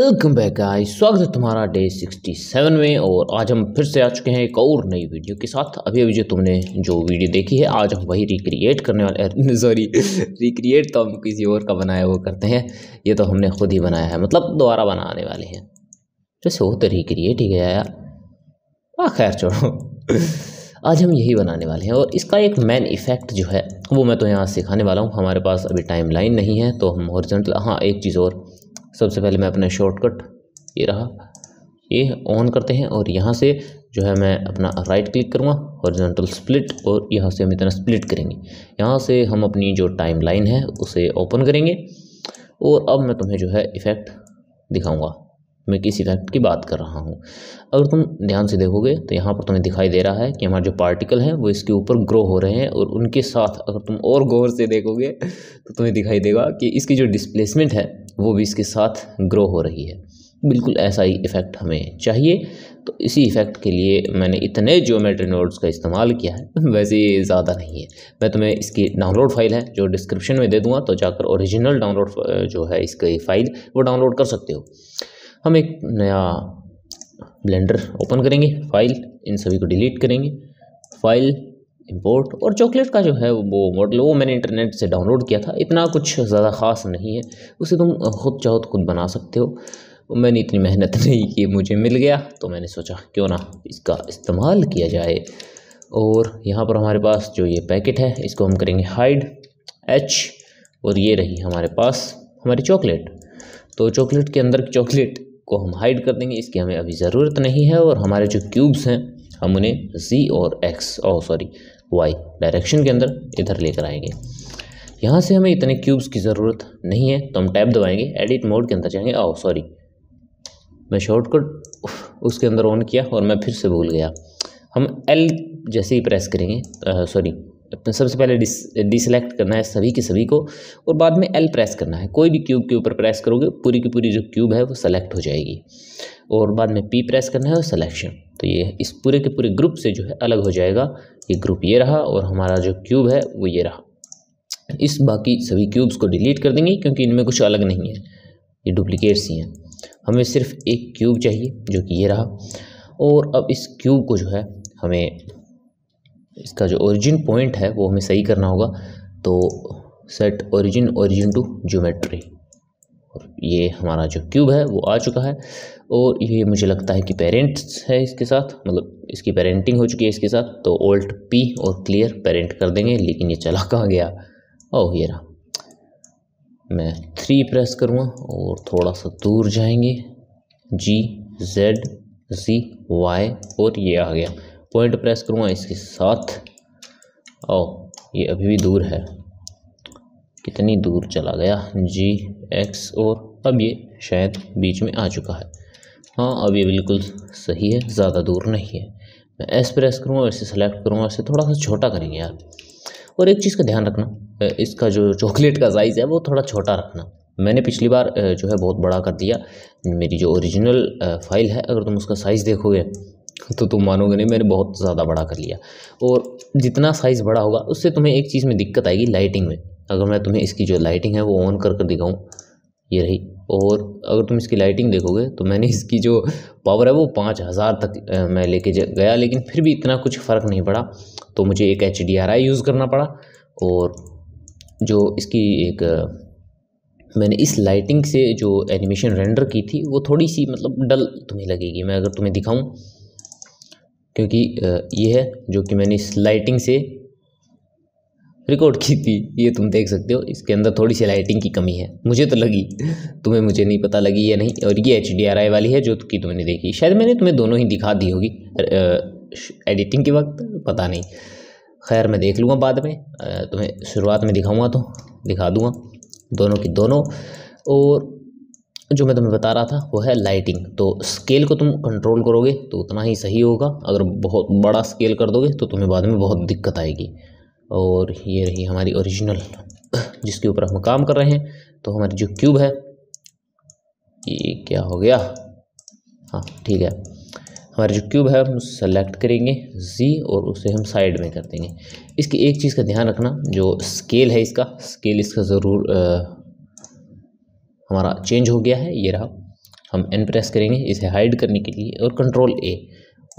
Welcome back I स्वागत है तुम्हारा डे 67 में और आज हम फिर से आ चुके हैं एक और नई वीडियो के साथ अभी अभी जो तुमने जो वीडियो देखी है आज हम वही रिक्रिएट करने वाले सॉरी रिक्रिएट तो हम किसी और का बनाया वो करते हैं ये तो हमने खुद ही बनाया है मतलब दोबारा बनाने वाले हैं जैसे वो तो रिक्रिएट ही गया यार आ खैर छोड़ो आज हम यही बनाने वाले हैं और इसका एक मेन इफ़ेक्ट जो है वो मैं तो यहाँ सिखाने वाला हूँ हमारे पास अभी टाइम लाइन नहीं है तो हम हॉरिजॉन्टल हाँ एक चीज़ और सबसे पहले मैं अपना शॉर्टकट ये रहा ये ऑन करते हैं और यहाँ से जो है मैं अपना राइट क्लिक करूँगा हॉरिजॉन्टल स्प्लिट और यहाँ से हम इतना स्प्लिट करेंगे यहाँ से हम अपनी जो टाइम लाइन है उसे ओपन करेंगे और अब मैं तुम्हें जो है इफ़ेक्ट दिखाऊँगा मैं किस इफेक्ट की बात कर रहा हूँ अगर तुम ध्यान से देखोगे तो यहाँ पर तुम्हें दिखाई दे रहा है कि हमारे जो पार्टिकल हैं वो इसके ऊपर ग्रो हो रहे हैं और उनके साथ अगर तुम और गौर से देखोगे तो तुम्हें दिखाई देगा कि इसकी जो डिस्प्लेसमेंट है वो भी इसके साथ ग्रो हो रही है बिल्कुल ऐसा ही इफ़ेक्ट हमें चाहिए तो इसी इफ़ेक्ट के लिए मैंने इतने ज्योमेट्री नोट्स का इस्तेमाल किया है वैसे ये ज़्यादा नहीं है मैं तुम्हें इसकी डाउनलोड फाइल है जो डिस्क्रिप्शन में दे दूँगा तो जाकर ओरिजिनल डाउनलोड जो है इसकी फ़ाइल वो डाउनलोड कर सकते हो हम एक नया ब्लेंडर ओपन करेंगे फाइल इन सभी को डिलीट करेंगे फाइल इम्पोर्ट और चॉकलेट का जो है वो मॉडल वो मैंने इंटरनेट से डाउनलोड किया था इतना कुछ ज़्यादा ख़ास नहीं है उसे तुम खुद चाहो तो खुद बना सकते हो मैंने इतनी मेहनत नहीं की मुझे मिल गया तो मैंने सोचा क्यों ना इसका इस्तेमाल किया जाए और यहाँ पर हमारे पास जो ये पैकेट है इसको हम करेंगे हाइड एच और ये रही हमारे पास हमारी चॉकलेट तो चॉकलेट के अंदर चॉकलेट को हम हाइड कर देंगे इसकी हमें अभी ज़रूरत नहीं है और हमारे जो क्यूब्स हैं हम उन्हें जी और X oh sorry Y direction के अंदर इधर लेकर आएंगे यहाँ से हमें इतने क्यूब्स की ज़रूरत नहीं है तो हम टैब दबाएंगे एडिट मोड के अंदर जाएंगे ओ oh, सॉरी मैं शॉर्टकट उसके अंदर ऑन किया और मैं फिर से भूल गया हम एल जैसे ही प्रेस करेंगे सॉरी uh, अपने सबसे पहले डिस डिसलेक्ट करना है सभी के सभी को और बाद में एल प्रेस करना है कोई भी क्यूब के ऊपर प्रेस करोगे पूरी की पूरी जो क्यूब है वो सेलेक्ट हो जाएगी और बाद में पी प्रेस करना है और सिलेक्शन तो ये इस पूरे के पूरे ग्रुप से जो है अलग हो जाएगा ये ग्रुप ये रहा और हमारा जो क्यूब है वो ये रहा इस बाकी सभी क्यूब्स को डिलीट कर देंगे क्योंकि इनमें कुछ अलग नहीं है ये डुप्लीकेट्स ही हैं हमें सिर्फ एक क्यूब चाहिए जो कि ये रहा और अब इस क्यूब को जो है हमें इसका जो ओरिजिन पॉइंट है वो हमें सही करना होगा तो set origin origin to geometry और ये हमारा जो क्यूब है वो आ चुका है और ये मुझे लगता है कि पेरेंट्स है इसके साथ मतलब इसकी पेरेंटिंग हो चुकी है इसके साथ तो ओल्ट पी और क्लियर पेरेंट कर देंगे लेकिन ये चला कहाँ गया ओ ये रहा मैं थ्री प्रेस करूँगा और थोड़ा सा दूर जाएंगे जी जेड जी वाई और ये आ गया पॉइंट प्रेस करूँगा इसके साथ आओ ये अभी भी दूर है कितनी दूर चला गया जी एक्स और अब ये शायद बीच में आ चुका है हाँ अब ये बिल्कुल सही है ज़्यादा दूर नहीं है मैं एस प्रेस करूँगा इसे सेलेक्ट करूँगा इसे थोड़ा सा छोटा करेंगे यार और एक चीज़ का ध्यान रखना इसका जो चॉकलेट का साइज़ है वो थोड़ा छोटा रखना मैंने पिछली बार जो है बहुत बड़ा कर दिया मेरी जो ओरिजिनल फाइल है अगर तुम उसका साइज़ देखोगे तो तुम मानोगे नहीं मैंने बहुत ज़्यादा बड़ा कर लिया और जितना साइज़ बड़ा होगा उससे तुम्हें एक चीज़ में दिक्कत आएगी लाइटिंग में अगर मैं तुम्हें इसकी जो लाइटिंग है वो ऑन कर कर दिखाऊँ ये रही और अगर तुम इसकी लाइटिंग देखोगे तो मैंने इसकी जो पावर है वो पाँच हज़ार तक मैं लेके गया लेकिन फिर भी इतना कुछ फ़र्क नहीं पड़ा तो मुझे एक एच यूज़ करना पड़ा और जो इसकी एक मैंने इस लाइटिंग से जो एनिमेशन रेंडर की थी वो थोड़ी सी मतलब डल तुम्हें लगेगी मैं अगर तुम्हें दिखाऊँ क्योंकि ये है जो कि मैंने इस लाइटिंग से रिकॉर्ड की थी ये तुम देख सकते हो इसके अंदर थोड़ी सी लाइटिंग की कमी है मुझे तो लगी तुम्हें मुझे नहीं पता लगी या नहीं और ये एच वाली है जो कि तुमने देखी शायद मैंने तुम्हें दोनों ही दिखा दी होगी एडिटिंग के वक्त पता नहीं खैर मैं देख लूँगा बाद में तुम्हें शुरुआत में दिखाऊँगा तो दिखा दूँगा दोनों की दोनों और तो जो मैं तुम्हें बता रहा था वो है लाइटिंग तो स्केल को तुम कंट्रोल करोगे तो उतना ही सही होगा अगर बहुत बड़ा स्केल कर दोगे तो तुम्हें बाद में बहुत दिक्कत आएगी और ये रही हमारी ओरिजिनल जिसके ऊपर हम काम कर रहे हैं तो हमारी जो क्यूब है ये क्या हो गया हाँ ठीक है हमारी जो क्यूब है हम सेलेक्ट करेंगे जी और उसे हम साइड में कर देंगे इसकी एक चीज़ का ध्यान रखना जो स्केल है इसका स्केल इसका ज़रूर हमारा चेंज हो गया है ये रहा हम एन प्रेस करेंगे इसे हाइड करने के लिए और कंट्रोल ए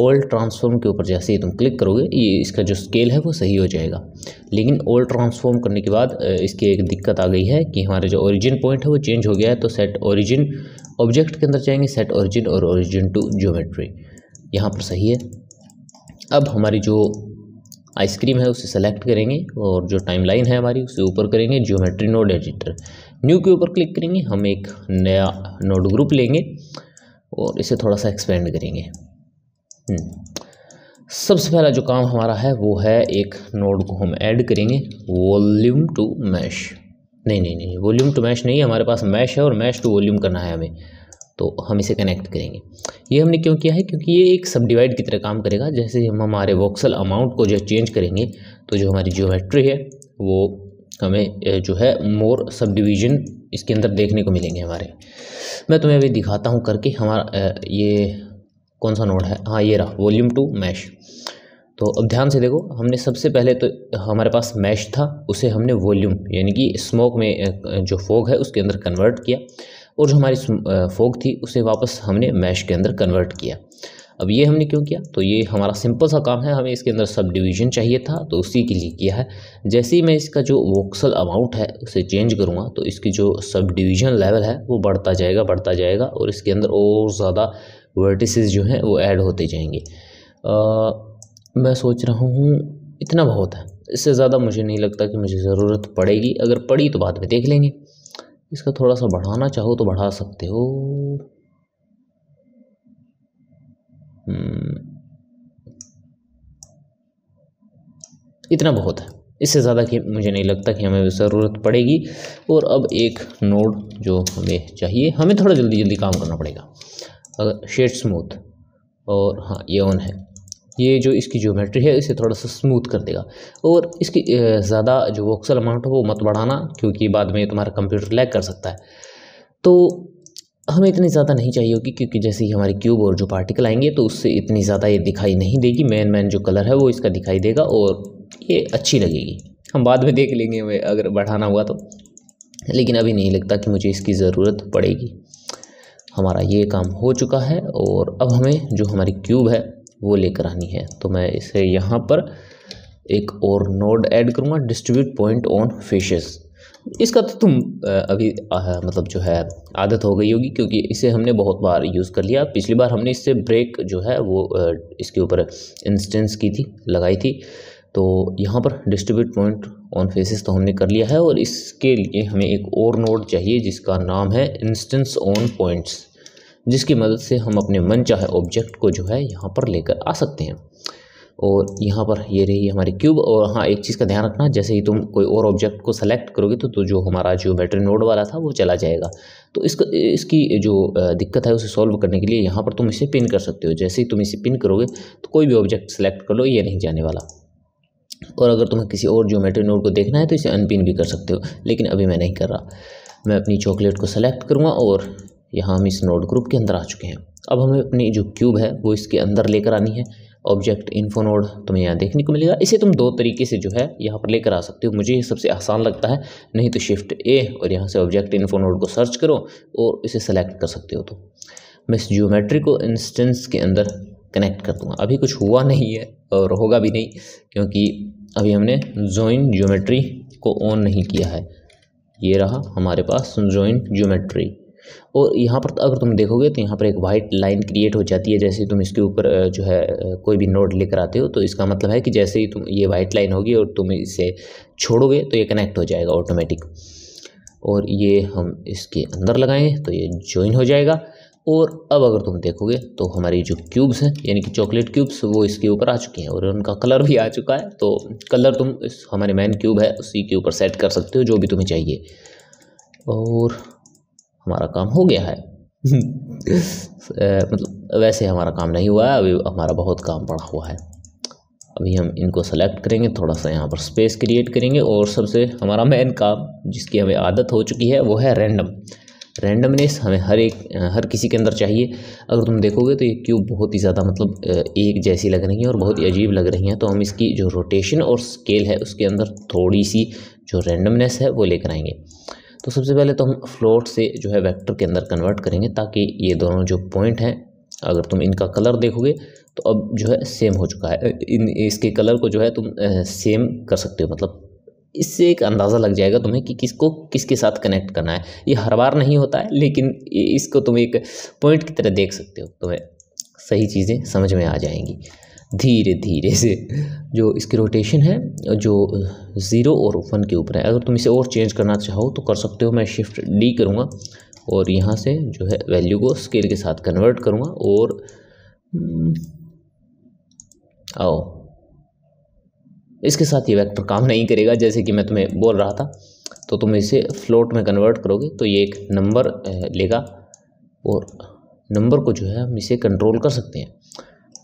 ओल्ड ट्रांसफॉर्म के ऊपर जैसे ही तुम क्लिक करोगे ये इसका जो स्केल है वो सही हो जाएगा लेकिन ओल्ड ट्रांसफॉर्म करने के बाद इसकी एक दिक्कत आ गई है कि हमारा जो ओरिजिन पॉइंट है वो चेंज हो गया है तो सेट ओरिजिन ऑब्जेक्ट के अंदर जाएंगे सेट ओरिजिन और ओरिजिन टू ज्योमेट्री यहाँ पर सही है अब हमारी जो आइसक्रीम है उसे सेलेक्ट करेंगे और जो टाइमलाइन है हमारी उसे ऊपर करेंगे ज्योमेट्री नोड एडिटर न्यू के ऊपर क्लिक करेंगे हम एक नया नोड ग्रुप लेंगे और इसे थोड़ा सा एक्सपेंड करेंगे हम्म। सबसे पहला जो काम हमारा है वो है एक नोड को हम ऐड करेंगे वॉल्यूम टू मैश नहीं नहीं नहीं वॉल्यूम टू मैश नहीं हमारे पास मैश है और मैश टू वॉल्यूम करना है हमें तो हम इसे कनेक्ट करेंगे ये हमने क्यों किया है क्योंकि ये एक सब डिवाइड की तरह काम करेगा जैसे हम हमारे वॉक्सल अमाउंट को जो चेंज करेंगे तो जो हमारी ज्योमेट्री है वो हमें जो है मोर सब डिवीज़न इसके अंदर देखने को मिलेंगे हमारे मैं तुम्हें अभी दिखाता हूँ करके हमारा ये कौन सा नोड है हाँ ये रहा वॉल्यूम टू मैश तो अब ध्यान से देखो हमने सबसे पहले तो हमारे पास मैश था उसे हमने वॉल्यूम यानी कि स्मोक में जो फोग है उसके अंदर कन्वर्ट किया और जो हमारी फोग थी उसे वापस हमने मैश के अंदर कन्वर्ट किया अब ये हमने क्यों किया तो ये हमारा सिंपल सा काम है हमें इसके अंदर सब डिवीजन चाहिए था तो उसी के लिए किया है जैसे ही मैं इसका जो वोक्सल अमाउंट है उसे चेंज करूँगा तो इसकी जो सब डिवीजन लेवल है वो बढ़ता जाएगा बढ़ता जाएगा और इसके अंदर और ज़्यादा वर्टिसेस जो हैं वो ऐड होते जाएंगे आ, मैं सोच रहा हूँ इतना बहुत है इससे ज़्यादा मुझे नहीं लगता कि मुझे ज़रूरत पड़ेगी अगर पड़ी तो बाद में देख लेंगे इसका थोड़ा सा बढ़ाना चाहो तो बढ़ा सकते हो हम्म। इतना बहुत है इससे ज़्यादा कि मुझे नहीं लगता कि हमें ज़रूरत पड़ेगी और अब एक नोड जो हमें चाहिए हमें थोड़ा जल्दी जल्दी काम करना पड़ेगा अगर शेड स्मूथ और हाँ ये ऑन है ये जो इसकी ज्योमेट्री है इसे थोड़ा सा स्मूथ कर देगा और इसकी ज़्यादा जो वोक्सल अमाउंट है वो मत बढ़ाना क्योंकि बाद में तुम्हारा कंप्यूटर लैग कर सकता है तो हमें इतनी ज़्यादा नहीं चाहिए होगी क्योंकि जैसे ही हमारे क्यूब और जो पार्टिकल आएंगे तो उससे इतनी ज़्यादा ये दिखाई नहीं देगी मैन मैन जो कलर है वो इसका दिखाई देगा और ये अच्छी लगेगी हम बाद में देख लेंगे हमें अगर बढ़ाना हुआ तो लेकिन अभी नहीं लगता कि मुझे इसकी ज़रूरत पड़ेगी हमारा ये काम हो चुका है और अब हमें जो हमारी क्यूब है वो लेकर आनी है तो मैं इसे यहाँ पर एक और नोड ऐड करूँगा डिस्ट्रीब्यूट पॉइंट ऑन फिशेज़ इसका तो तुम अभी मतलब जो है आदत हो गई होगी क्योंकि इसे हमने बहुत बार यूज़ कर लिया पिछली बार हमने इससे ब्रेक जो है वो इसके ऊपर इंस्टेंस की थी लगाई थी तो यहाँ पर डिस्ट्रीब्यूट पॉइंट ऑन फेसेस तो हमने कर लिया है और इसके लिए हमें एक और नोड चाहिए जिसका नाम है इंस्टेंस ऑन पॉइंट्स जिसकी मदद से हम अपने मन चाहे ऑब्जेक्ट को जो है यहाँ पर लेकर आ सकते हैं और यहाँ पर ये रही हमारी क्यूब और हाँ एक चीज़ का ध्यान रखना जैसे ही तुम कोई और ऑब्जेक्ट को सेलेक्ट करोगे तो, तो जो हमारा जियोमेट्री नोड वाला था वो चला जाएगा तो इसका इसकी जो दिक्कत है उसे सॉल्व करने के लिए यहाँ पर तुम इसे पिन कर सकते हो जैसे ही तुम इसे पिन करोगे तो कोई भी ऑब्जेक्ट सेलेक्ट कर लो ये नहीं जाने वाला और अगर तुम्हें किसी और ज्योमेट्री नोड को देखना है तो इसे अनपिन भी कर सकते हो लेकिन अभी मैं नहीं कर रहा मैं अपनी चॉकलेट को सेलेक्ट करूँगा और यहाँ हम इस नोड ग्रुप के अंदर आ चुके हैं अब हमें अपनी जो क्यूब है वो इसके अंदर लेकर आनी है ऑब्जेक्ट इन्फोनोड तुम्हें यहाँ देखने को मिलेगा इसे तुम दो तरीके से जो है यहाँ पर लेकर आ सकते हो मुझे ये सबसे आसान लगता है नहीं तो शिफ्ट ए और यहाँ से ऑब्जेक्ट इन्फोनोड को सर्च करो और इसे सेलेक्ट कर सकते हो तो मैं इस जियोमेट्री को इंस्टेंस के अंदर कनेक्ट कर दूँगा अभी कुछ हुआ नहीं है और होगा भी नहीं क्योंकि अभी हमने जॉइन जियोमेट्री को ऑन नहीं किया है ये रहा हमारे पास जॉइन जियोमेट्री और यहाँ पर अगर तुम देखोगे तो यहाँ पर एक वाइट लाइन क्रिएट हो जाती है जैसे तुम इसके ऊपर जो है कोई भी नोड लेकर आते हो तो इसका मतलब है कि जैसे ही तुम ये वाइट लाइन होगी और तुम इसे छोड़ोगे तो ये कनेक्ट हो जाएगा ऑटोमेटिक और ये हम इसके अंदर लगाएंगे तो ये ज्वाइन हो जाएगा और अब अगर तुम देखोगे तो हमारी जो क्यूब्स हैं यानी कि चॉकलेट क्यूब्स वो इसके ऊपर आ चुके हैं और उनका कलर भी आ चुका है तो कलर तुम इस हमारे मैन क्यूब है उसी के ऊपर सेट कर सकते हो जो भी तुम्हें चाहिए और हमारा काम हो गया है मतलब वैसे हमारा काम नहीं हुआ है अभी हमारा बहुत काम पड़ा हुआ है अभी हम इनको सेलेक्ट करेंगे थोड़ा सा यहाँ पर स्पेस क्रिएट करेंगे और सबसे हमारा मेन काम जिसकी हमें आदत हो चुकी है वो है रैंडम रैंडमनेस हमें हर एक हर किसी के अंदर चाहिए अगर तुम देखोगे तो ये क्यूब बहुत ही ज़्यादा मतलब एक जैसी लग रही है और बहुत ही अजीब लग रही है तो हम इसकी जो रोटेशन और स्केल है उसके अंदर थोड़ी सी जो रैंडमनेस है वो लेकर आएंगे तो सबसे पहले तो हम फ्लोट से जो है वेक्टर के अंदर कन्वर्ट करेंगे ताकि ये दोनों जो पॉइंट हैं अगर तुम इनका कलर देखोगे तो अब जो है सेम हो चुका है इन इसके कलर को जो है तुम सेम कर सकते हो मतलब इससे एक अंदाज़ा लग जाएगा तुम्हें कि किसको किसके साथ कनेक्ट करना है ये हर बार नहीं होता है लेकिन इसको तुम एक पॉइंट की तरह देख सकते हो तुम्हें सही चीज़ें समझ में आ जाएंगी धीरे धीरे से जो इसकी रोटेशन है जो ज़ीरो और वन के ऊपर है अगर तुम इसे और चेंज करना चाहो तो कर सकते हो मैं शिफ्ट डी करूँगा और यहाँ से जो है वैल्यू को स्केल के साथ कन्वर्ट करूँगा और हम्म, आओ इसके साथ ये वेक्टर काम नहीं करेगा जैसे कि मैं तुम्हें बोल रहा था तो तुम इसे फ्लोट में कन्वर्ट करोगे तो ये एक नंबर लेगा और नंबर को जो है हम इसे कंट्रोल कर सकते हैं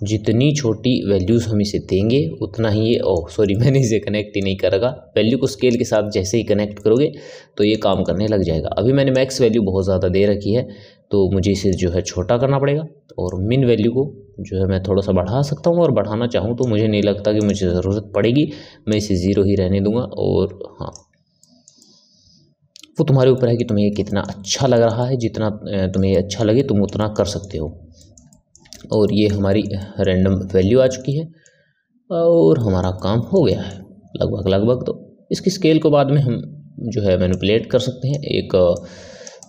जितनी छोटी वैल्यूज़ हम इसे देंगे उतना ही ये ओ oh, सॉरी मैंने इसे कनेक्ट ही नहीं करेगा वैल्यू को स्केल के साथ जैसे ही कनेक्ट करोगे तो ये काम करने लग जाएगा अभी मैंने मैक्स वैल्यू बहुत ज़्यादा दे रखी है तो मुझे इसे जो है छोटा करना पड़ेगा और मिन वैल्यू को जो है मैं थोड़ा सा बढ़ा सकता हूँ और बढ़ाना चाहूँ तो मुझे नहीं लगता कि मुझे ज़रूरत पड़ेगी मैं इसे ज़ीरो ही रहने दूँगा और हाँ वो तुम्हारे ऊपर है कि तुम्हें ये कितना अच्छा लग रहा है जितना तुम्हें अच्छा लगे तुम उतना कर सकते हो और ये हमारी रैंडम वैल्यू आ चुकी है और हमारा काम हो गया है लगभग लगभग तो इसकी स्केल को बाद में हम जो है मैनिपुलेट कर सकते हैं एक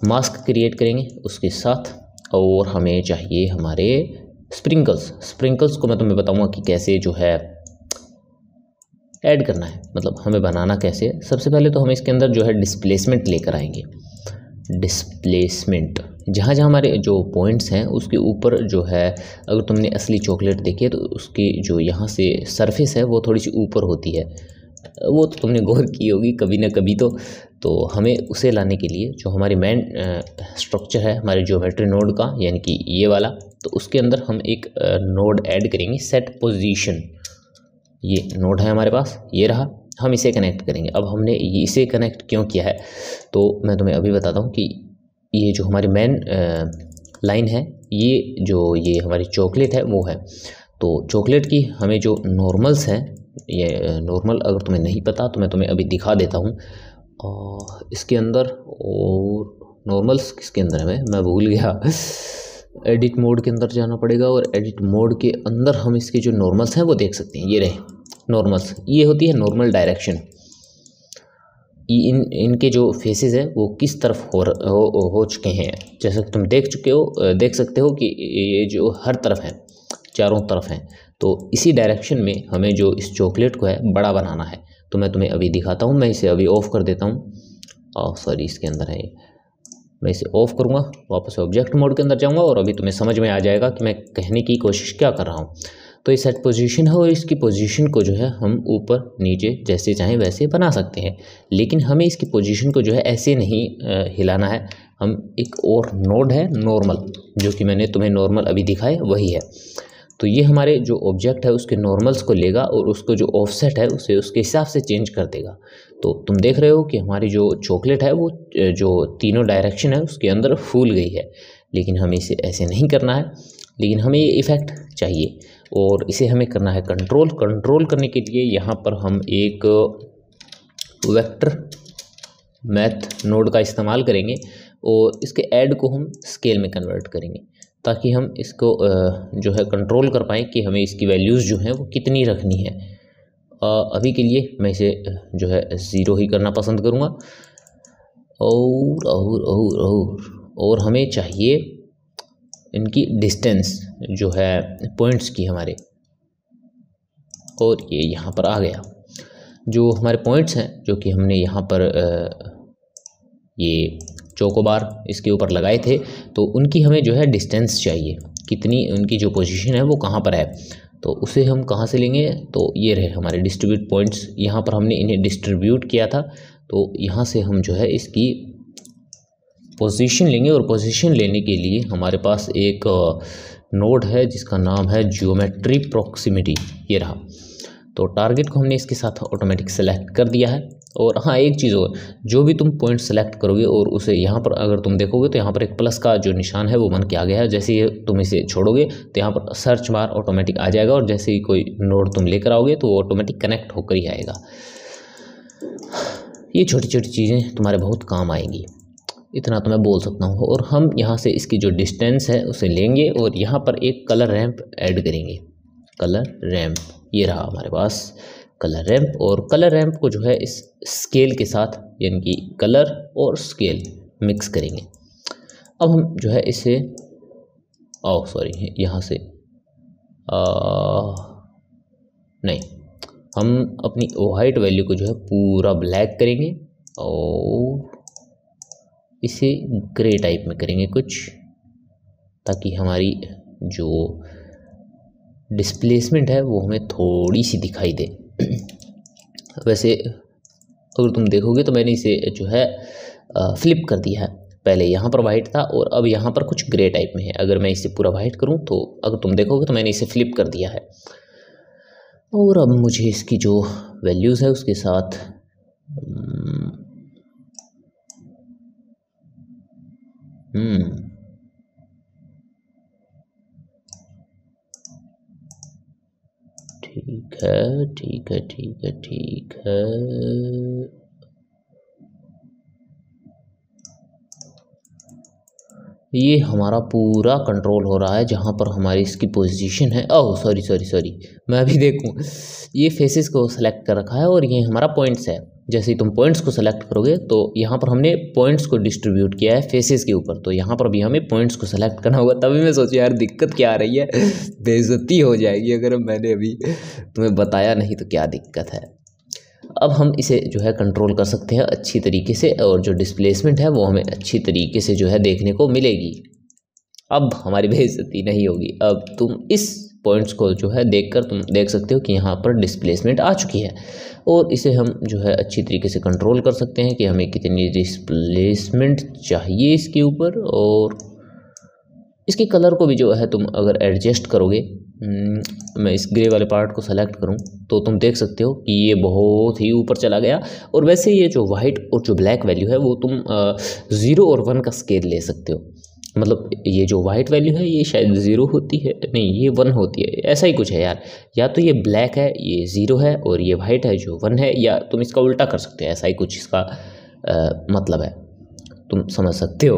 मास्क क्रिएट करेंगे उसके साथ और हमें चाहिए हमारे स्प्रिंकल्स स्प्रिंकल्स को मैं तुम्हें बताऊंगा कि कैसे जो है ऐड करना है मतलब हमें बनाना कैसे सबसे पहले तो हम इसके अंदर जो है डिस्प्लेसमेंट लेकर आएंगे डिस्प्लेसमेंट जहाँ जहाँ हमारे जो पॉइंट्स हैं उसके ऊपर जो है अगर तुमने असली चॉकलेट देखी है तो उसकी जो यहाँ से सरफेस है वो थोड़ी सी ऊपर होती है वो तो तुमने गौर की होगी कभी ना कभी तो तो हमें उसे लाने के लिए जो हमारी मेन स्ट्रक्चर है हमारे ज्योमेट्री नोड का यानी कि ये वाला तो उसके अंदर हम एक नोड ऐड करेंगे सेट पोजीशन ये नोड है हमारे पास ये रहा हम इसे कनेक्ट करेंगे अब हमने इसे कनेक्ट क्यों किया है तो मैं तुम्हें अभी बताता हूँ कि ये जो हमारी मेन लाइन है ये जो ये हमारी चॉकलेट है वो है तो चॉकलेट की हमें जो नॉर्मल्स हैं ये नॉर्मल अगर तुम्हें नहीं पता तो मैं तुम्हें अभी दिखा देता हूँ इसके अंदर और नॉर्मल्स किसके अंदर हमें मैं मैं भूल गया एडिट मोड के अंदर जाना पड़ेगा और एडिट मोड के अंदर हम इसके जो नॉर्मल्स हैं वो देख सकते हैं ये रहे नॉर्मल्स ये होती है नॉर्मल डायरेक्शन इन इनके जो फेसेस हैं वो किस तरफ हो, हो हो चुके हैं जैसे तुम देख चुके हो देख सकते हो कि ये जो हर तरफ है चारों तरफ हैं तो इसी डायरेक्शन में हमें जो इस चॉकलेट को है बड़ा बनाना है तो मैं तुम्हें अभी दिखाता हूँ मैं इसे अभी ऑफ़ कर देता हूँ सॉरी इसके अंदर है मैं इसे ऑफ़ करूँगा वापस ऑब्जेक्ट मोड के अंदर जाऊँगा और अभी तुम्हें समझ में आ जाएगा कि मैं कहने की कोशिश क्या कर रहा हूँ तो ये सेट पोजीशन है और इसकी पोजीशन को जो है हम ऊपर नीचे जैसे चाहें वैसे बना सकते हैं लेकिन हमें इसकी पोजीशन को जो है ऐसे नहीं हिलाना है हम एक और नोड है नॉर्मल जो कि मैंने तुम्हें नॉर्मल अभी दिखाए वही है तो ये हमारे जो ऑब्जेक्ट है उसके नॉर्मल्स को लेगा और उसको जो ऑफसेट है उसे उसके हिसाब से चेंज कर देगा तो तुम देख रहे हो कि हमारी जो चॉकलेट है वो जो तीनों डायरेक्शन है उसके अंदर फूल गई है लेकिन हमें इसे ऐसे नहीं करना है लेकिन हमें ये इफ़ेक्ट चाहिए और इसे हमें करना है कंट्रोल कंट्रोल करने के लिए यहाँ पर हम एक वेक्टर मैथ नोड का इस्तेमाल करेंगे और इसके ऐड को हम स्केल में कन्वर्ट करेंगे ताकि हम इसको जो है कंट्रोल कर पाएँ कि हमें इसकी वैल्यूज़ जो हैं वो कितनी रखनी है अभी के लिए मैं इसे जो है ज़ीरो ही करना पसंद करूँगा और और और और और हमें चाहिए इनकी डिस्टेंस जो है पॉइंट्स की हमारे और ये यहाँ पर आ गया जो हमारे पॉइंट्स हैं जो कि हमने यहाँ पर ये चौकोबार इसके ऊपर लगाए थे तो उनकी हमें जो है डिस्टेंस चाहिए कितनी उनकी जो पोजीशन है वो कहाँ पर है तो उसे हम कहाँ से लेंगे तो ये रहे हमारे डिस्ट्रीब्यूट पॉइंट्स यहाँ पर हमने इन्हें डिस्ट्रीब्यूट किया था तो यहाँ से हम जो है इसकी पोजीशन लेंगे और पोजीशन लेने के लिए हमारे पास एक नोड है जिसका नाम है जियोमेट्री प्रॉक्सिमिटी ये रहा तो टारगेट को हमने इसके साथ ऑटोमेटिक सेलेक्ट कर दिया है और हाँ एक चीज़ और जो भी तुम पॉइंट सेलेक्ट करोगे और उसे यहाँ पर अगर तुम देखोगे तो यहाँ पर एक प्लस का जो निशान है वो बन के आ गया है जैसे ही तुम इसे छोड़ोगे तो यहाँ पर सर्च बार ऑटोमेटिक आ जाएगा और जैसे ही कोई नोड तुम लेकर आओगे तो वो ऑटोमेटिक कनेक्ट होकर ही आएगा ये छोटी छोटी चीज़ें तुम्हारे बहुत काम आएंगी इतना तो मैं बोल सकता हूँ और हम यहाँ से इसकी जो डिस्टेंस है उसे लेंगे और यहाँ पर एक कलर रैंप ऐड करेंगे कलर रैंप ये रहा हमारे पास कलर रैंप और कलर रैंप को जो है इस स्केल के साथ यानी कि कलर और स्केल मिक्स करेंगे अब हम जो है इसे ओ सॉरी यहाँ से आ, नहीं हम अपनी वाइट वैल्यू को जो है पूरा ब्लैक करेंगे और इसे ग्रे टाइप में करेंगे कुछ ताकि हमारी जो डिस्प्लेसमेंट है वो हमें थोड़ी सी दिखाई दे वैसे अगर तुम देखोगे तो मैंने इसे जो है फ्लिप कर दिया है पहले यहाँ पर वाइट था और अब यहाँ पर कुछ ग्रे टाइप में है अगर मैं इसे पूरा वाइट करूँ तो अगर तुम देखोगे तो मैंने इसे फ्लिप कर दिया है और अब मुझे इसकी जो वैल्यूज़ है उसके साथ Hmm. ठीक है ठीक है ठीक है ठीक है ये हमारा पूरा कंट्रोल हो रहा है जहाँ पर हमारी इसकी पोजीशन है ओह सॉरी सॉरी सॉरी मैं अभी देखूँ ये फेसेस को सेलेक्ट कर रखा है और ये हमारा पॉइंट्स है जैसे ही तुम पॉइंट्स को सेलेक्ट करोगे तो यहाँ पर हमने पॉइंट्स को डिस्ट्रीब्यूट किया है फेसेस के ऊपर तो यहाँ पर भी हमें पॉइंट्स को सेलेक्ट करना होगा तभी मैं सोचा यार दिक्कत क्या आ रही है बेजती हो जाएगी अगर मैंने अभी तुम्हें बताया नहीं तो क्या दिक्कत है अब हम इसे जो है कंट्रोल कर सकते हैं अच्छी तरीके से और जो डिस्प्लेसमेंट है वो हमें अच्छी तरीके से जो है देखने को मिलेगी अब हमारी बेइज्जती नहीं होगी अब तुम इस पॉइंट्स को जो है देखकर तुम देख सकते हो कि यहाँ पर डिस्प्लेसमेंट आ चुकी है और इसे हम जो है अच्छी तरीके से कंट्रोल कर सकते हैं कि हमें कितनी डिस्प्लेसमेंट चाहिए इसके ऊपर और इसके कलर को भी जो है तुम अगर एडजस्ट करोगे हम्म, मैं इस ग्रे वाले पार्ट को सेलेक्ट करूं तो तुम देख सकते हो कि ये बहुत ही ऊपर चला गया और वैसे ये जो वाइट और जो ब्लैक वैल्यू है वो तुम ज़ीरो और वन का स्केल ले सकते हो मतलब ये जो वाइट वैल्यू है ये शायद ज़ीरो होती है नहीं ये वन होती है ऐसा ही कुछ है यार या तो ये ब्लैक है ये ज़ीरो है और ये वाइट है जो वन है या तुम इसका उल्टा कर सकते हो ऐसा ही कुछ इसका आ, मतलब है तुम समझ सकते हो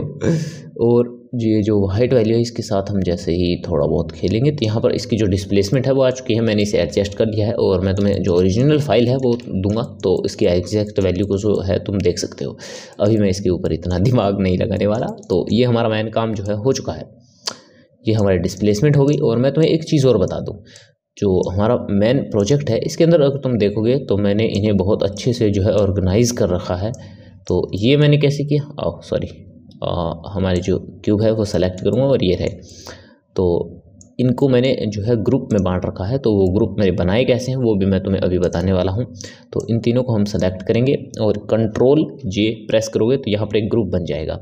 और ये जो हाइट वैल्यू है इसके साथ हम जैसे ही थोड़ा बहुत खेलेंगे तो यहाँ पर इसकी जो डिस्प्लेसमेंट है वो आ चुकी है मैंने इसे एडजस्ट कर लिया है और मैं तुम्हें जो ओरिजिनल फाइल है वो दूंगा तो इसकी एग्जैक्ट वैल्यू को जो है तुम देख सकते हो अभी मैं इसके ऊपर इतना दिमाग नहीं लगाने वाला तो ये हमारा मैन काम जो है हो चुका है ये हमारी डिस्प्लेसमेंट होगी और मैं तुम्हें एक चीज़ और बता दूँ जो हमारा मेन प्रोजेक्ट है इसके अंदर अगर तुम देखोगे तो मैंने इन्हें बहुत अच्छे से जो है ऑर्गेनाइज़ कर रखा है तो ये मैंने कैसे किया आओ सॉरी हमारे जो क्यूब है वो सेलेक्ट करूँगा और ये रहे तो इनको मैंने जो है ग्रुप में बांट रखा है तो वो ग्रुप मेरे बनाए कैसे हैं वो भी मैं तुम्हें अभी बताने वाला हूँ तो इन तीनों को हम सेलेक्ट करेंगे और कंट्रोल जे प्रेस करोगे तो यहाँ पर एक ग्रुप बन जाएगा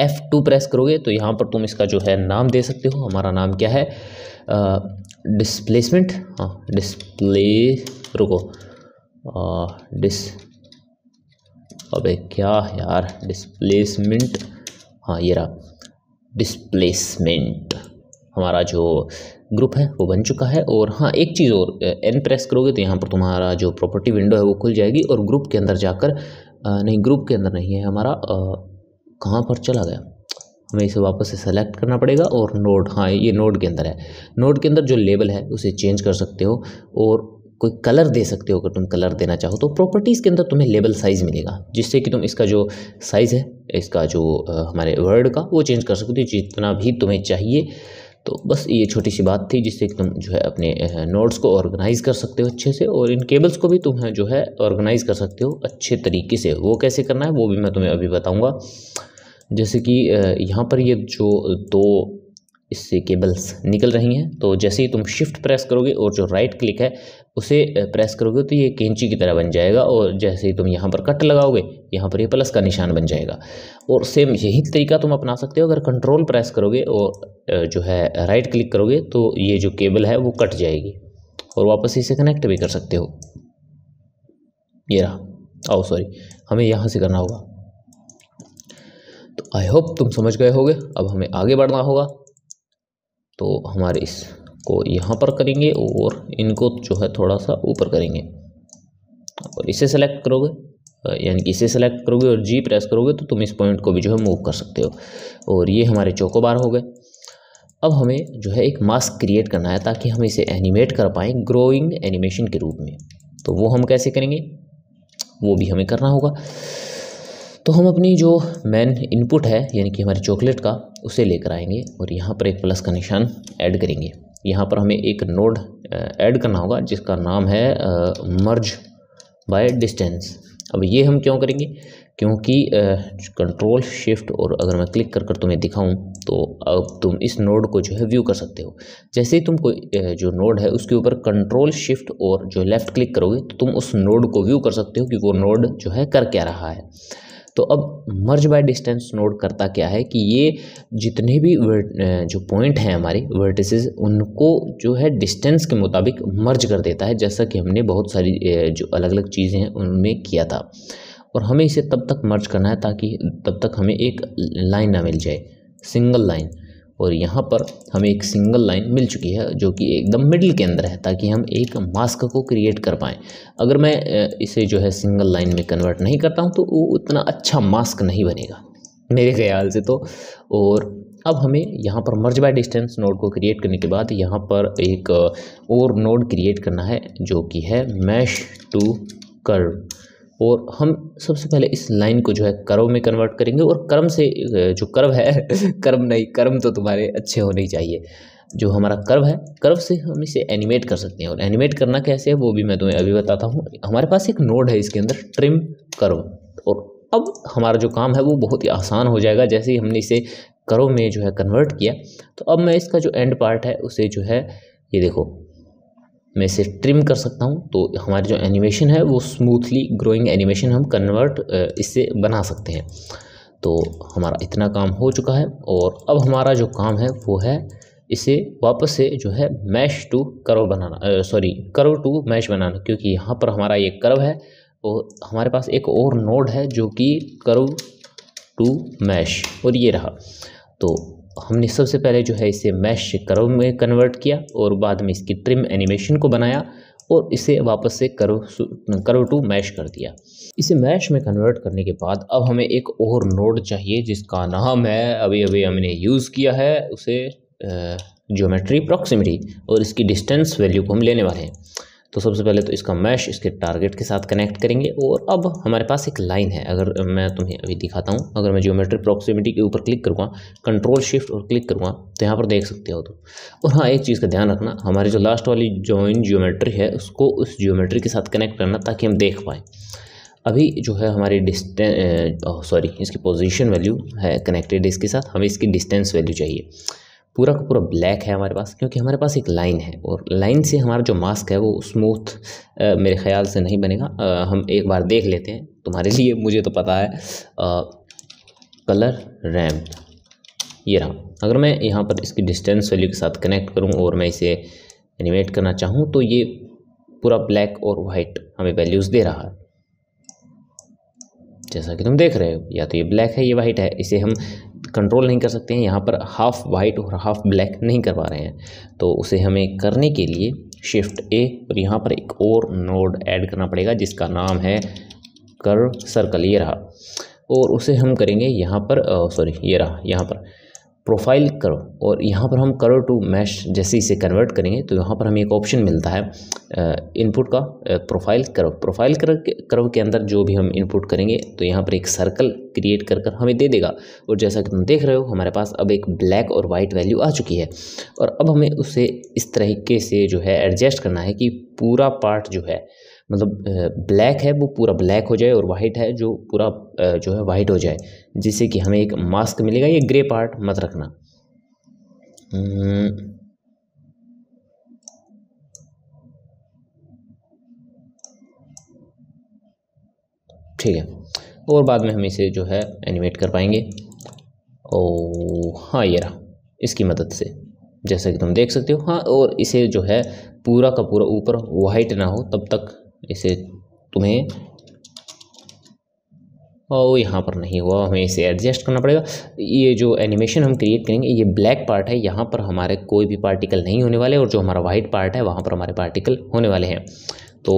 एफ़ टू प्रेस करोगे तो यहाँ पर तुम इसका जो है नाम दे सकते हो हमारा नाम क्या है डिस्प्लेसमेंट हाँ डिस्प्ले रुको डिस अबे क्या यार डिस्प्लेसमेंट हाँ ये रहा डिस्प्लेसमेंट हमारा जो ग्रुप है वो बन चुका है और हाँ एक चीज़ और एन प्रेस करोगे तो यहाँ पर तुम्हारा जो प्रॉपर्टी विंडो है वो खुल जाएगी और ग्रुप के अंदर जाकर नहीं ग्रुप के अंदर नहीं है हमारा कहाँ पर चला गया हमें इसे वापस से सेलेक्ट करना पड़ेगा और नोड हाँ ये नोड के अंदर है नोड के अंदर जो लेबल है उसे चेंज कर सकते हो और कोई कलर दे सकते हो अगर तुम कलर देना चाहो तो प्रॉपर्टीज़ के अंदर तुम्हें लेबल साइज़ मिलेगा जिससे कि तुम इसका जो साइज़ है इसका जो हमारे वर्ड का वो चेंज कर सकते हो जितना भी तुम्हें चाहिए तो बस ये छोटी सी बात थी जिससे कि तुम जो है अपने नोट्स को ऑर्गेनाइज़ कर सकते हो अच्छे से और इन केबल्स को भी तुम जो है ऑर्गेनाइज़ कर सकते हो अच्छे तरीके से वो कैसे करना है वो भी मैं तुम्हें अभी बताऊँगा जैसे कि यहाँ पर ये जो दो इससे केबल्स निकल रही हैं तो जैसे ही तुम शिफ्ट प्रेस करोगे और जो राइट क्लिक है उसे प्रेस करोगे तो ये कैंची की तरह बन जाएगा और जैसे ही तुम यहाँ पर कट लगाओगे यहाँ पर ये प्लस का निशान बन जाएगा और सेम यही तरीका तुम अपना सकते हो अगर कंट्रोल प्रेस करोगे और जो है राइट क्लिक करोगे तो ये जो केबल है वो कट जाएगी और वापस इसे कनेक्ट भी कर सकते हो ये रहा आओ सॉरी हमें यहाँ से करना होगा तो आई होप तुम समझ गए होगे अब हमें आगे बढ़ना होगा तो हमारे इसको यहाँ पर करेंगे और इनको जो है थोड़ा सा ऊपर करेंगे और इसे सेलेक्ट करोगे यानी कि इसे सेलेक्ट करोगे और जी प्रेस करोगे तो तुम इस पॉइंट को भी जो है मूव कर सकते हो और ये हमारे चौकोबार हो गए अब हमें जो है एक मास्क क्रिएट करना है ताकि हम इसे एनिमेट कर पाएँ ग्रोइंग एनिमेशन के रूप में तो वो हम कैसे करेंगे वो भी हमें करना होगा तो हम अपनी जो मेन इनपुट है यानी कि हमारे चॉकलेट का उसे लेकर आएंगे और यहाँ पर एक प्लस का निशान ऐड करेंगे यहाँ पर हमें एक नोड ऐड करना होगा जिसका नाम है मर्ज बाय डिस्टेंस अब ये हम क्यों करेंगे क्योंकि कंट्रोल शिफ्ट और अगर मैं क्लिक कर कर तुम्हें दिखाऊं तो अब तुम इस नोड को जो है व्यू कर सकते हो जैसे ही तुम कोई जो नोड है उसके ऊपर कंट्रोल शिफ्ट और जो लेफ़्ट क्लिक करोगे तो तुम उस नोड को व्यू कर सकते हो कि वो नोड जो है कर क्या रहा है तो अब मर्ज बाय डिस्टेंस नोड करता क्या है कि ये जितने भी जो पॉइंट हैं हमारे वर्टिसेस उनको जो है डिस्टेंस के मुताबिक मर्ज कर देता है जैसा कि हमने बहुत सारी जो अलग अलग चीज़ें हैं उनमें किया था और हमें इसे तब तक मर्ज करना है ताकि तब तक हमें एक लाइन ना मिल जाए सिंगल लाइन और यहाँ पर हमें एक सिंगल लाइन मिल चुकी है जो कि एकदम मिडिल के अंदर है ताकि हम एक मास्क को क्रिएट कर पाएँ अगर मैं इसे जो है सिंगल लाइन में कन्वर्ट नहीं करता हूँ तो वो उतना अच्छा मास्क नहीं बनेगा मेरे ख्याल से तो और अब हमें यहाँ पर मर्ज बाय डिस्टेंस नोड को क्रिएट करने के बाद यहाँ पर एक और नोड क्रिएट करना है जो कि है मैश टू कर्व और हम सबसे पहले इस लाइन को जो है कर्व में कन्वर्ट करेंगे और कर्म से जो कर्व है कर्म नहीं कर्म तो तुम्हारे अच्छे होने ही चाहिए जो हमारा कर्व है कर्व से हम इसे एनिमेट कर सकते हैं और एनिमेट करना कैसे है वो भी मैं तुम्हें अभी बताता हूँ हमारे पास एक नोड है इसके अंदर ट्रिम कर्व और अब हमारा जो काम है वो बहुत ही आसान हो जाएगा जैसे ही हमने इसे कर्व में जो है कन्वर्ट किया तो अब मैं इसका जो एंड पार्ट है उसे जो है ये देखो मैं इसे ट्रिम कर सकता हूँ तो हमारी जो एनिमेशन है वो स्मूथली ग्रोइंग एनिमेशन हम कन्वर्ट इससे बना सकते हैं तो हमारा इतना काम हो चुका है और अब हमारा जो काम है वो है इसे वापस से जो है मैश टू कर्व बनाना सॉरी कर्व टू मैश बनाना क्योंकि यहाँ पर हमारा ये कर्व है और हमारे पास एक और नोड है जो कि कर्व टू मैश और ये रहा तो हमने सबसे पहले जो है इसे मैश करो में कन्वर्ट किया और बाद में इसकी ट्रिम एनिमेशन को बनाया और इसे वापस से करो करो टू मैश कर दिया इसे मैश में कन्वर्ट करने के बाद अब हमें एक और नोड चाहिए जिसका नाम है अभी अभी हमने यूज़ किया है उसे ज्योमेट्री प्रॉक्सिमिटी और इसकी डिस्टेंस वैल्यू को हम लेने वाले हैं तो सबसे पहले तो इसका मैश इसके टारगेट के साथ कनेक्ट करेंगे और अब हमारे पास एक लाइन है अगर मैं तुम्हें अभी दिखाता हूँ अगर मैं जियोमेट्रिक प्रॉक्सिमिटी के ऊपर क्लिक करूँगा कंट्रोल शिफ्ट और क्लिक करूँगा तो यहाँ पर देख सकते हो तुम और हाँ एक चीज़ का ध्यान रखना हमारी जो लास्ट वाली जॉइन जियोमेट्री है उसको उस जियोमेट्री के साथ कनेक्ट करना ताकि हम देख पाएँ अभी जो है हमारी डिस्टें सॉरी इसकी पोजीशन वैल्यू है कनेक्टेड इसके साथ हमें इसकी डिस्टेंस वैल्यू चाहिए पूरा का पूरा ब्लैक है हमारे पास क्योंकि हमारे पास एक लाइन है और लाइन से हमारा जो मास्क है वो स्मूथ मेरे ख्याल से नहीं बनेगा आ, हम एक बार देख लेते हैं तुम्हारे लिए मुझे तो पता है आ, कलर रैम ये रहा अगर मैं यहाँ पर इसकी डिस्टेंस वैल्यू के साथ कनेक्ट करूँ और मैं इसे एनिमेट करना चाहूँ तो ये पूरा ब्लैक और वाइट हमें वैल्यूज़ दे रहा है जैसा कि तुम देख रहे हो या तो ये ब्लैक है ये वाइट है इसे हम कंट्रोल नहीं कर सकते हैं यहाँ पर हाफ़ वाइट और हाफ़ ब्लैक नहीं कर पा रहे हैं तो उसे हमें करने के लिए शिफ्ट ए और यहाँ पर एक और नोड ऐड करना पड़ेगा जिसका नाम है कर सर्कल ये रहा और उसे हम करेंगे यहाँ पर सॉरी ये रहा यहाँ पर प्रोफाइल करो और यहाँ पर हम करो टू मैश जैसे इसे कन्वर्ट करेंगे तो यहाँ पर हमें एक ऑप्शन मिलता है इनपुट का प्रोफाइल करो प्रोफाइल करो करो के अंदर जो भी हम इनपुट करेंगे तो यहाँ पर एक सर्कल क्रिएट कर कर हमें दे देगा और जैसा कि तुम देख रहे हो हमारे पास अब एक ब्लैक और वाइट वैल्यू आ चुकी है और अब हमें उसे इस तरीके से जो है एडजस्ट करना है कि पूरा पार्ट जो है मतलब ब्लैक है वो पूरा ब्लैक हो जाए और वाइट है जो पूरा जो है वाइट हो जाए जिससे कि हमें एक मास्क मिलेगा ये ग्रे पार्ट मत रखना हम्म। ठीक है और बाद में हम इसे जो है एनिमेट कर पाएंगे ओ हाँ ये रहा इसकी मदद से जैसा कि तुम देख सकते हो हाँ और इसे जो है पूरा का पूरा ऊपर वाइट ना हो तब तक इसे तुम्हें और यहाँ पर नहीं हुआ हमें इसे एडजस्ट करना पड़ेगा ये जो एनिमेशन हम क्रिएट करेंगे ये ब्लैक पार्ट है यहाँ पर हमारे कोई भी पार्टिकल नहीं होने वाले और जो हमारा वाइट पार्ट है वहाँ पर हमारे पार्टिकल होने वाले हैं तो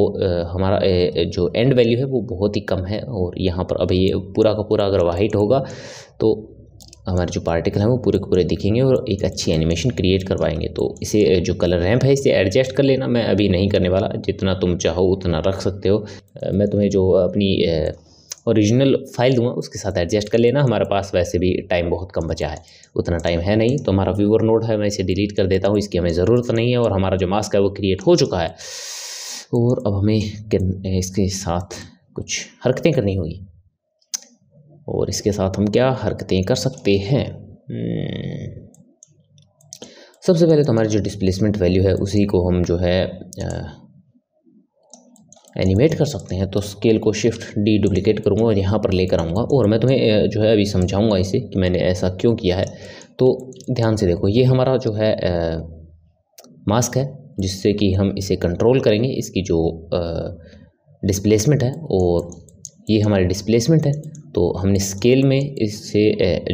हमारा जो एंड वैल्यू है वो बहुत ही कम है और यहाँ पर अभी ये पूरा का पूरा अगर वाइट होगा तो हमारे जो पार्टिकल हैं वो पूरे पूरे दिखेंगे और एक अच्छी एनिमेशन क्रिएट करवाएंगे तो इसे जो कलर रैम्प है इसे एडजस्ट कर लेना मैं अभी नहीं करने वाला जितना तुम चाहो उतना रख सकते हो मैं तुम्हें जो अपनी ओरिजिनल फाइल दूंगा उसके साथ एडजस्ट कर लेना हमारे पास वैसे भी टाइम बहुत कम बचा है उतना टाइम है नहीं तो हमारा व्यूअर नोट है मैं इसे डिलीट कर देता हूँ इसकी हमें ज़रूरत नहीं है और हमारा जो मास्क है वो क्रिएट हो चुका है और अब हमें इसके साथ कुछ हरकतें करनी होगी और इसके साथ हम क्या हरकतें कर सकते हैं हम्म। सबसे पहले तो हमारी जो डिस्प्लेसमेंट वैल्यू है उसी को हम जो है एनिमेट कर सकते हैं तो स्केल को शिफ्ट डी डुप्लिकेट करूँगा और यहाँ पर लेकर आऊँगा और मैं तुम्हें जो है अभी समझाऊँगा इसे कि मैंने ऐसा क्यों किया है तो ध्यान से देखो ये हमारा जो है मास्क है जिससे कि हम इसे कंट्रोल करेंगे इसकी जो डिस्प्लेसमेंट है और ये हमारी डिस्प्लेसमेंट है तो हमने स्केल में इसे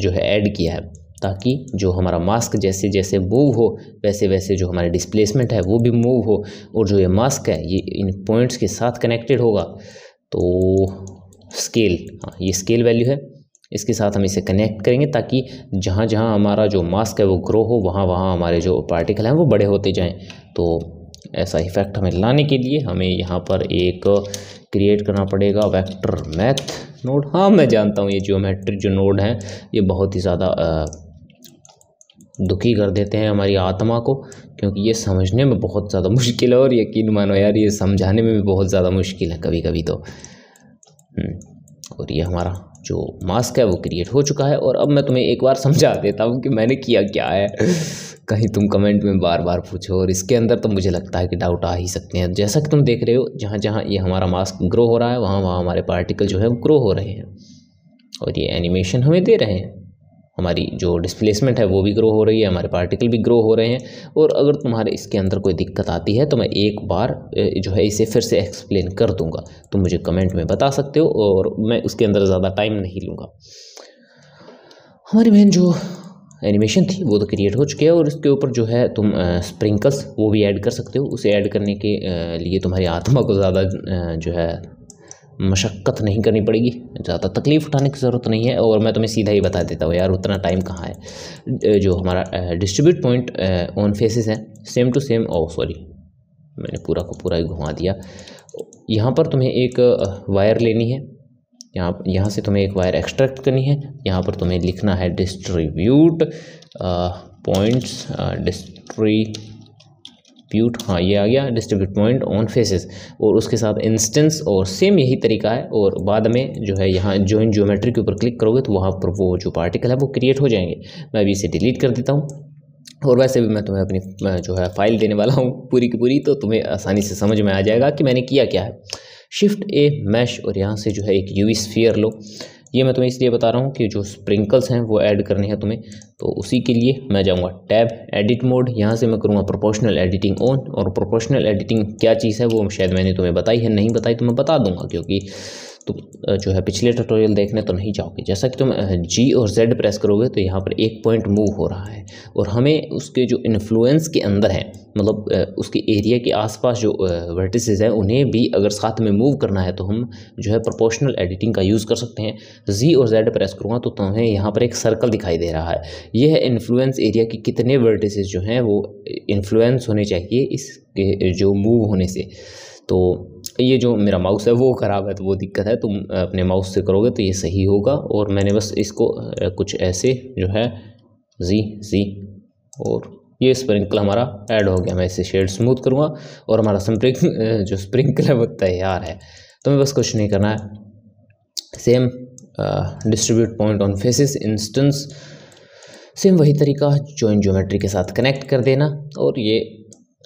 जो है ऐड किया है ताकि जो हमारा मास्क जैसे जैसे मूव हो वैसे वैसे जो हमारे डिस्प्लेसमेंट है वो भी मूव हो और जो ये मास्क है ये इन पॉइंट्स के साथ कनेक्टेड होगा तो स्केल हाँ ये स्केल वैल्यू है इसके साथ हम इसे कनेक्ट करेंगे ताकि जहाँ जहाँ हमारा जो मास्क है वो ग्रो हो वहाँ वहाँ हमारे जो पार्टिकल हैं वो बड़े होते जाएँ तो ऐसा इफेक्ट हमें लाने के लिए हमें यहाँ पर एक क्रिएट करना पड़ेगा वेक्टर मैथ नोड हाँ मैं जानता हूँ ये जियोमेट्रिक जो नोड हैं ये बहुत ही ज़्यादा दुखी कर देते हैं हमारी आत्मा को क्योंकि ये समझने में बहुत ज़्यादा मुश्किल है और यकीन मानो यार ये समझाने में भी बहुत ज़्यादा मुश्किल है कभी कभी तो हम्म, और ये हमारा जो मास्क है वो क्रिएट हो चुका है और अब मैं तुम्हें एक बार समझा देता हूँ कि मैंने किया क्या है कहीं तुम कमेंट में बार बार पूछो और इसके अंदर तो मुझे लगता है कि डाउट आ ही सकते हैं जैसा कि तुम देख रहे हो जहाँ जहाँ ये हमारा मास्क ग्रो हो रहा है वहाँ वहाँ हमारे पार्टिकल जो है वो ग्रो हो रहे हैं और ये एनिमेशन हमें दे रहे हैं हमारी जो डिस्प्लेसमेंट है वो भी ग्रो हो रही है हमारे पार्टिकल भी ग्रो हो रहे हैं और अगर तुम्हारे इसके अंदर कोई दिक्कत आती है तो मैं एक बार जो है इसे फिर से एक्सप्लेन कर दूंगा तुम मुझे कमेंट में बता सकते हो और मैं उसके अंदर ज़्यादा टाइम नहीं लूँगा हमारी मेन जो एनिमेशन थी वो तो क्रिएट हो चुकी है और इसके ऊपर जो है तुम स्प्रिंकल्स वो भी ऐड कर सकते हो उसे ऐड करने के लिए तुम्हारी आत्मा को ज़्यादा जो है मशक्क़त नहीं करनी पड़ेगी ज़्यादा तकलीफ़ उठाने की ज़रूरत नहीं है और मैं तुम्हें सीधा ही बता देता हूँ यार उतना टाइम कहाँ है जो हमारा डिस्ट्रीब्यूट पॉइंट ऑन फेसेस है same to same oh sorry मैंने पूरा को पूरा ही घुमा दिया यहाँ पर तुम्हें एक वायर लेनी है यहाँ यहाँ से तुम्हें एक वायर एक्सट्रैक्ट करनी है यहाँ पर तुम्हें लिखना है डिस्ट्रीब्यूट पॉइंट्स डिस्ट्री डिस्ट्रीब्यूट हाँ ये आ गया डिस्ट्रीब्यूट पॉइंट ऑन फेसेस और उसके साथ इंस्टेंस और सेम यही तरीका है और बाद में जो है यहाँ इन ज्योमेट्री के ऊपर क्लिक करोगे तो वहाँ पर वो जो पार्टिकल है वो क्रिएट हो जाएंगे मैं अभी इसे डिलीट कर देता हूँ और वैसे भी मैं तुम्हें अपनी जो है फाइल देने वाला हूँ पूरी की पूरी तो तुम्हें आसानी से समझ में आ जाएगा कि मैंने किया क्या है शिफ्ट ए मैश और यहाँ से जो है एक यू स्फीयर लो ये मैं तुम्हें इसलिए बता रहा हूँ कि जो स्प्रिंकल्स हैं वो ऐड करने हैं तुम्हें तो उसी के लिए मैं जाऊँगा टैब एडिट मोड यहाँ से मैं करूँगा प्रोपोर्शनल एडिटिंग ऑन और प्रोपोर्शनल एडिटिंग क्या चीज़ है वो शायद मैंने तुम्हें बताई है नहीं बताई तो मैं बता दूँगा क्योंकि तुम तो, जो है पिछले ट्यूटोरियल देखने तो नहीं जाओगे जैसा कि तुम जी और जेड प्रेस करोगे तो यहाँ पर एक पॉइंट मूव हो रहा है और हमें उसके जो इन्फ्लुएंस के अंदर है मतलब उसके एरिया के आसपास जो वर्टिसेस हैं उन्हें भी अगर साथ में मूव करना है तो हम जो है प्रोपोर्शनल एडिटिंग का यूज़ कर सकते हैं जी और जेड प्रेस करूँगा तो तुम्हें यहाँ पर एक सर्कल दिखाई दे रहा है यह है इन्फ्लुएंस एरिया के कितने वर्टिसज जो हैं वो इन्फ्लुएंस होने चाहिए इसके जो मूव होने से तो ये जो मेरा माउस है वो ख़राब है तो वो दिक्कत है तुम अपने माउस से करोगे तो ये सही होगा और मैंने बस इसको कुछ ऐसे जो है जी जी और ये स्प्रिंकल हमारा ऐड हो गया मैं इसे शेड स्मूथ करूँगा और हमारा स्प्रिंक जो स्प्रिंकल है वो तैयार है तो मैं बस कुछ नहीं करना है same distribute point on faces instance same वही तरीका जॉइंट ज्योमेट्री के साथ कनेक्ट कर देना और ये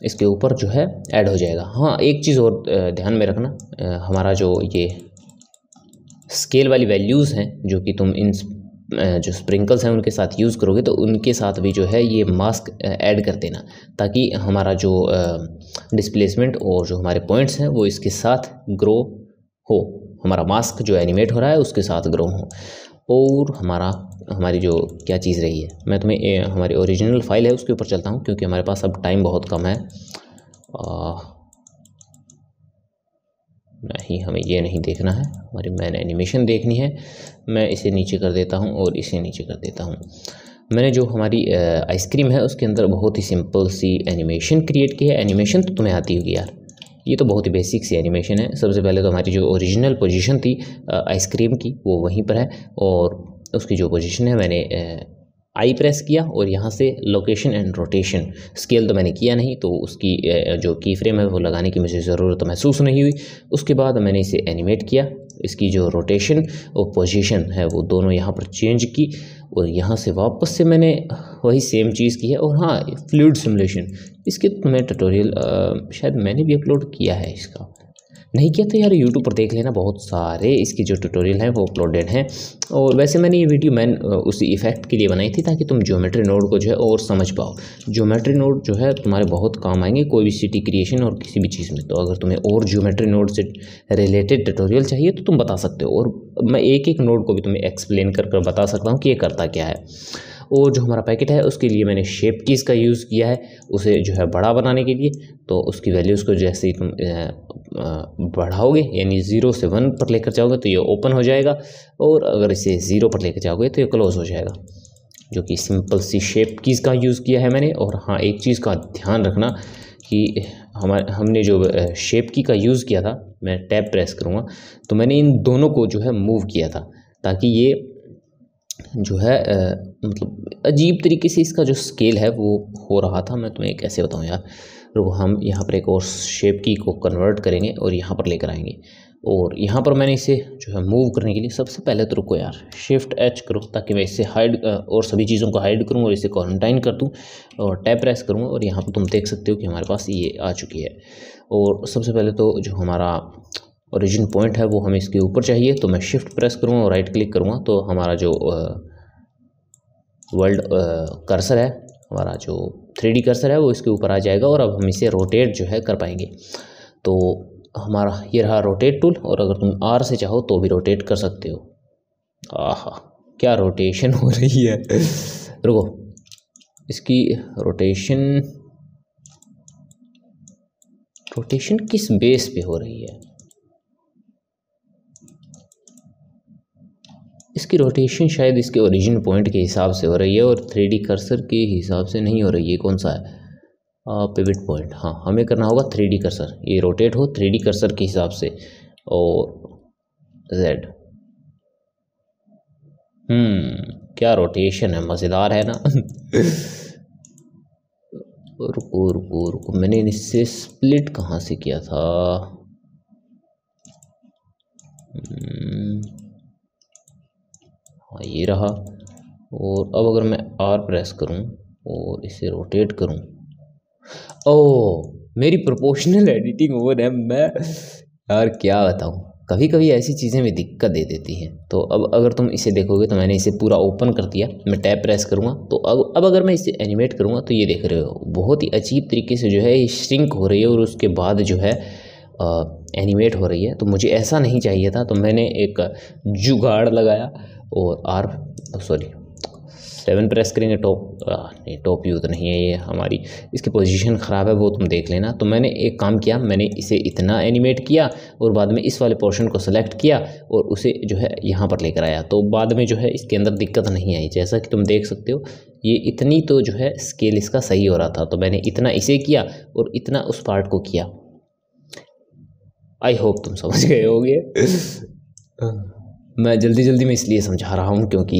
इसके ऊपर जो है ऐड हो जाएगा हाँ एक चीज़ और ध्यान में रखना हमारा जो ये स्केल वाली वैल्यूज़ हैं जो कि तुम इन जो स्प्रिंकल्स हैं उनके साथ यूज़ करोगे तो उनके साथ भी जो है ये मास्क ऐड कर देना ताकि हमारा जो डिस्प्लेसमेंट और जो हमारे पॉइंट्स हैं वो इसके साथ ग्रो हो हमारा मास्क जो एनिमेट हो रहा है उसके साथ ग्रो हो और हमारा हमारी जो क्या चीज़ रही है मैं तुम्हें ए, हमारी ओरिजिनल फाइल है उसके ऊपर चलता हूँ क्योंकि हमारे पास अब टाइम बहुत कम है आ, नहीं हमें ये नहीं देखना है हमारी मैन एनिमेशन देखनी है मैं इसे नीचे कर देता हूँ और इसे नीचे कर देता हूँ मैंने जो हमारी आइसक्रीम है उसके अंदर बहुत ही सिंपल सी एनिमेशन क्रिएट की है एनिमेशन तो तुम्हें आती होगी यार ये तो बहुत ही बेसिक सी एनिमेशन है सबसे पहले तो हमारी जो ओरिजिनल पोजीशन थी आइसक्रीम की वो वहीं पर है और उसकी जो पोजीशन है मैंने आई प्रेस किया और यहाँ से लोकेशन एंड रोटेशन स्केल तो मैंने किया नहीं तो उसकी जो की फ्रेम है वो लगाने की मुझे ज़रूरत महसूस नहीं हुई उसके बाद मैंने इसे एनिमेट किया इसकी जो रोटेशन और पोजीशन है वो दोनों यहाँ पर चेंज की और यहाँ से वापस से मैंने वही सेम चीज़ की है और हाँ फ्लूड सिमुलेशन इसके तो मैं ट्यूटोरियल शायद मैंने भी अपलोड किया है इसका नहीं किया तो यार यूट्यूब पर देख लेना बहुत सारे इसकी जो ट्यूटोरियल हैं वो अपलोडेड हैं और वैसे मैंने ये वीडियो मैंने उसी इफेक्ट के लिए बनाई थी ताकि तुम ज्योमेट्री नोड को जो है और समझ पाओ ज्योमेट्री नोड जो है तुम्हारे बहुत काम आएंगे कोई भी सिटी क्रिएशन और किसी भी चीज़ में तो अगर तुम्हें और ज्योमेट्री नोड से रिलेटेड ट्यूटोरियल चाहिए तो तुम बता सकते हो और मैं एक एक नोड को भी तुम्हें एक्सप्लेन कर कर बता सकता हूँ कि ये करता क्या है और जो हमारा पैकेट है उसके लिए मैंने शेप कीज़ का यूज़ किया है उसे जो है बड़ा बनाने के लिए तो उसकी वैल्यूज़ को जैसे तुम बढ़ाओगे यानी ज़ीरो से वन पर लेकर जाओगे तो ये ओपन हो जाएगा और अगर इसे ज़ीरो पर लेकर जाओगे तो ये क्लोज़ हो जाएगा जो कि सिंपल सी शेप कीज़ का यूज़ किया है मैंने और हाँ एक चीज़ का ध्यान रखना कि हमारे हमने जो शेप की का यूज़ किया था मैं टैब प्रेस करूँगा तो मैंने इन दोनों को जो है मूव किया था ताकि ये जो है मतलब अजीब तरीके से इसका जो स्केल है वो हो रहा था मैं तुम्हें कैसे बताऊँ यार तो हम यहाँ पर एक और शेप की को कन्वर्ट करेंगे और यहाँ पर लेकर आएंगे और यहाँ पर मैंने इसे जो है मूव करने के लिए सबसे पहले तो रुको यार शिफ्ट एच करो ताकि मैं इससे हाइड और सभी चीज़ों को हाइड करूँ और इसे क्वारंटाइन कर दूँ और टैप प्रेस करूँगा और यहाँ पर तुम देख सकते हो कि हमारे पास ये आ चुकी है और सबसे पहले तो जो हमारा ओरिजिन पॉइंट है वो हमें इसके ऊपर चाहिए तो मैं शिफ्ट प्रेस करूँगा और राइट क्लिक करूँगा तो हमारा जो वर्ल्ड कर्सर है हमारा जो थ्री कर्सर है वो इसके ऊपर आ जाएगा और अब हम इसे रोटेट जो है कर पाएंगे तो हमारा ये रहा रोटेट टूल और अगर तुम आर से चाहो तो भी रोटेट कर सकते हो आह क्या रोटेशन हो रही है रुको इसकी रोटेशन रोटेशन किस बेस पे हो रही है इसकी रोटेशन शायद इसके ओरिजिन पॉइंट के हिसाब से हो रही है और थ्री कर्सर के हिसाब से नहीं हो रही है कौन सा है पिविट पॉइंट हाँ हमें करना होगा थ्री कर्सर ये रोटेट हो थ्री कर्सर के हिसाब से और जेड हम्म क्या रोटेशन है मज़ेदार है ना रुको रुको रुको मैंने इससे स्प्लिट कहाँ से किया था हम्म। हाँ ये रहा और अब अगर मैं आर प्रेस करूँ और इसे रोटेट करूँ ओ मेरी प्रोपोर्शनल एडिटिंग ओवर है मैं यार क्या बताऊँ कभी कभी ऐसी चीज़ें भी दिक्कत दे देती हैं तो अब अगर तुम इसे देखोगे तो मैंने इसे पूरा ओपन कर दिया मैं टैप प्रेस करूँगा तो अब अब अगर मैं इसे एनिमेट करूँगा तो ये देख रहे हो बहुत ही अजीब तरीके से जो है ये श्रिंक हो रही है और उसके बाद जो है आ, एनिमेट हो रही है तो मुझे ऐसा नहीं चाहिए था तो मैंने एक जुगाड़ लगाया और आर सॉरी सेवन प्रेस करेंगे टॉप नहीं टॉप यू तो नहीं है ये हमारी इसकी पोजीशन ख़राब है वो तुम देख लेना तो मैंने एक काम किया मैंने इसे इतना एनिमेट किया और बाद में इस वाले पोर्शन को सिलेक्ट किया और उसे जो है यहाँ पर लेकर आया तो बाद में जो है इसके अंदर दिक्कत नहीं आई जैसा कि तुम देख सकते हो ये इतनी तो जो है स्केल इसका सही हो रहा था तो मैंने इतना इसे किया और इतना उस पार्ट को किया आई होप तुम समझ गए होगे हाँ। मैं जल्दी जल्दी में इसलिए समझा रहा हूँ क्योंकि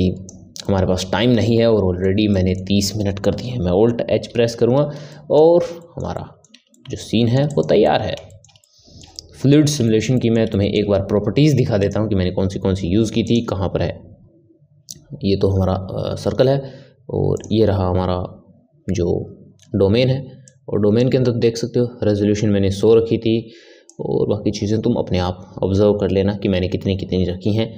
हमारे पास टाइम नहीं है और ऑलरेडी मैंने तीस मिनट कर दिए हैं मैं ओल्ट एच प्रेस करूँगा और हमारा जो सीन है वो तैयार है फ्लूड सिमुलेशन की मैं तुम्हें एक बार प्रॉपर्टीज़ दिखा देता हूँ कि मैंने कौन सी कौन सी यूज़ की थी कहाँ पर है ये तो हमारा आ, सर्कल है और ये रहा हमारा जो डोमेन है और डोमेन के अंदर देख सकते हो रेजोल्यूशन मैंने सो रखी थी और बाकी चीज़ें तुम अपने आप ऑब्ज़र्व कर लेना कि मैंने कितनी कितनी रखी हैं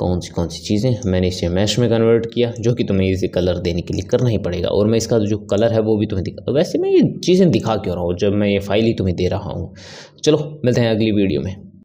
कौन सी कौन सी चीज़ें मैंने इसे मैश में कन्वर्ट किया जो कि तुम्हें इसे कलर देने के लिए करना ही पड़ेगा और मैं इसका जो कलर है वो भी तुम्हें दिखा तो वैसे मैं ये चीज़ें दिखा क्यों रहा हूँ जब मैं ये फाइल ही तुम्हें दे रहा हूँ चलो मिलते हैं अगली वीडियो में